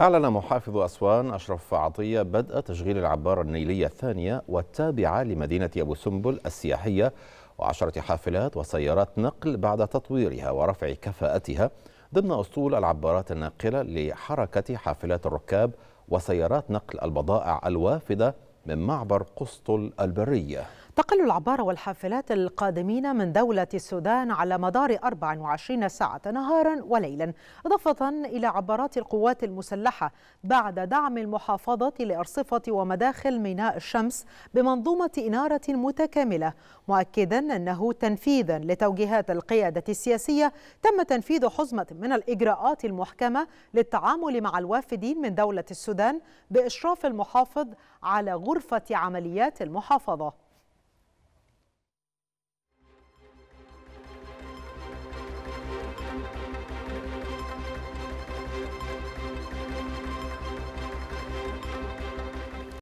أعلن محافظ أسوان أشرف عطية بدء تشغيل العبارة النيلية الثانية والتابعة لمدينة أبو سنبل السياحية وعشرة حافلات وسيارات نقل بعد تطويرها ورفع كفاءتها ضمن أسطول العبارات الناقلة لحركة حافلات الركاب وسيارات نقل البضائع الوافدة من معبر قسطل البرية تقل العبارة والحافلات القادمين من دولة السودان على مدار 24 ساعة نهارا وليلا إضافة إلى عبارات القوات المسلحة بعد دعم المحافظة لأرصفة ومداخل ميناء الشمس بمنظومة إنارة متكاملة مؤكدا أنه تنفيذا لتوجيهات القيادة السياسية تم تنفيذ حزمة من الإجراءات المحكمة للتعامل مع الوافدين من دولة السودان بإشراف المحافظ على غرفة عمليات المحافظة